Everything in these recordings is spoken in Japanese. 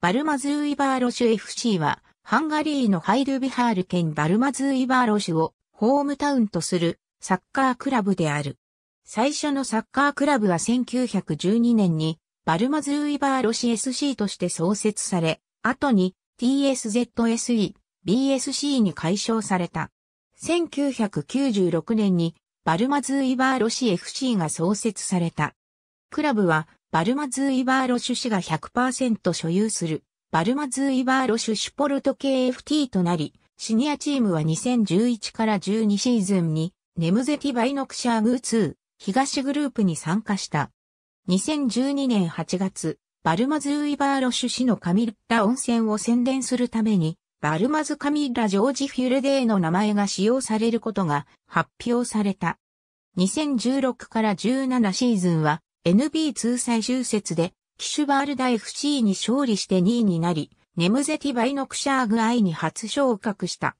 バルマズーイバーロシュ FC は、ハンガリーのハイルビハール県バルマズーイバーロシュをホームタウンとするサッカークラブである。最初のサッカークラブは1912年にバルマズーイバーロシ SC として創設され、後に TSZSE、BSC に改称された。1996年にバルマズーイバーロシ FC が創設された。クラブはバルマズーイバーロシュ氏が100%所有する、バルマズーイバーロシュシュポルト KFT となり、シニアチームは2011から12シーズンに、ネムゼティバイノクシャーグ2、東グループに参加した。2012年8月、バルマズーイバーロシュ氏のカミッラ温泉を宣伝するために、バルマズカミラジョージフィルデーの名前が使用されることが発表された。2016から17シーズンは NB 通最終節で、キシュバールダ FC に勝利して2位になり、ネムゼティバイノクシャーグアイに初昇格した。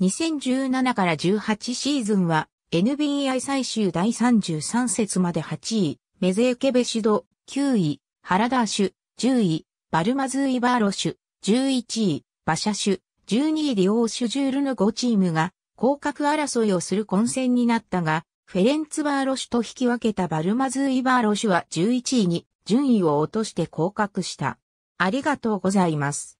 2017から18シーズンは、NBI 最終第33節まで8位、メゼーケベシド、9位、ハラダーシュ、10位、バルマズーイバーロシュ、11位、ャシ種、12位リオーシュジュールの5チームが、降格争いをする混戦になったが、フェレンツ・バーロシュと引き分けたバルマズーイ・バーロシュは11位に順位を落として降格した。ありがとうございます。